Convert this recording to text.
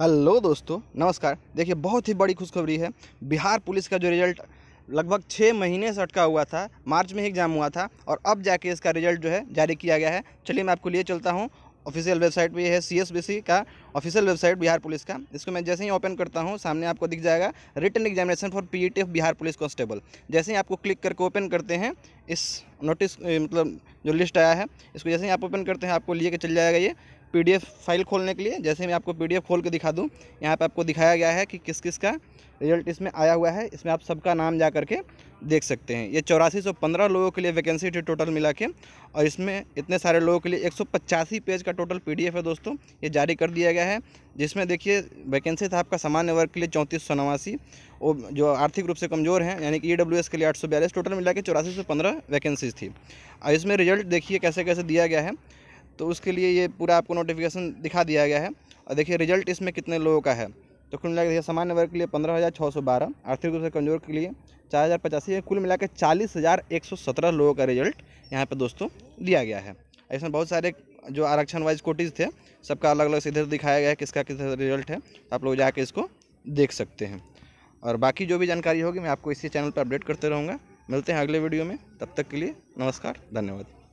hello दोस्तों नमस्कार देखिए बहुत ही बड़ी खुशखबरी है बिहार पुलिस का जो रिज़ल्ट लगभग छः महीने से अटका हुआ था मार्च में ही एग्ज़ाम हुआ था और अब जाके इसका रिज़ल्ट जो है जारी किया गया है चलिए मैं आपको लिए चलता हूँ ऑफिशियल वेबसाइट भी है सी का ऑफिशियल वेबसाइट बिहार पुलिस का इसको मैं जैसे ही ओपन करता हूँ सामने आपको दिख जाएगा written examination for P of Bihar police constable जैसे ही आपको क्लिक करके ओपन करते हैं इस नोटिस मतलब जो लिस्ट आया है इसको जैसे ही आप ओपन करते हैं आपको लिए के चल जाएगा ये पीडीएफ फाइल खोलने के लिए जैसे मैं आपको पीडीएफ खोल के दिखा दूँ यहाँ पर आपको दिखाया गया है कि किस किस का रिजल्ट इसमें आया हुआ है इसमें आप सबका नाम जा करके देख सकते हैं ये चौरासी सौ पंद्रह लोगों के लिए वैकेंसी थी टोटल मिला के और इसमें इतने सारे लोगों के लिए एक सौ पचासी पेज का टोटल पीडीएफ है दोस्तों ये जारी कर दिया गया है है जिसमें देखिए वैकेंसी था आपका सामान्य वर्ग के लिए चौंतीस सौ नवासी और जो आर्थिक रूप से कमज़ोर हैं यानी कि ई डब्ल्यू एस के लिए आठ सौ बयालीस टोटल मिला के चौरासी सौ पंद्रह वैकेंसीज थी और इसमें रिजल्ट देखिए कैसे कैसे दिया गया है तो उसके लिए ये पूरा आपको नोटिफिकेशन दिखा दिया गया है और देखिए रिजल्ट इसमें कितने लोगों का है तो कुल मिला के सामान्य वर्ग के लिए पंद्रह हज़ार छः सौ बारह आर्थिक रूप से कमज़ोर के लिए चार हज़ार पचासी है कुल मिला के चालीस हज़ार एक सौ सत्रह लोगों का रिजल्ट यहाँ पर दोस्तों दिया गया है इसमें बहुत सारे जो आरक्षण वाइज कोटिज थे सबका अलग अलग इधर दिखाया गया है किसका किस रिजल्ट है तो आप लोग जाके इसको देख सकते हैं और बाकी जो भी जानकारी होगी मैं आपको इसी चैनल पर अपडेट करते रहूँगा मिलते हैं अगले वीडियो में तब तक के लिए नमस्कार धन्यवाद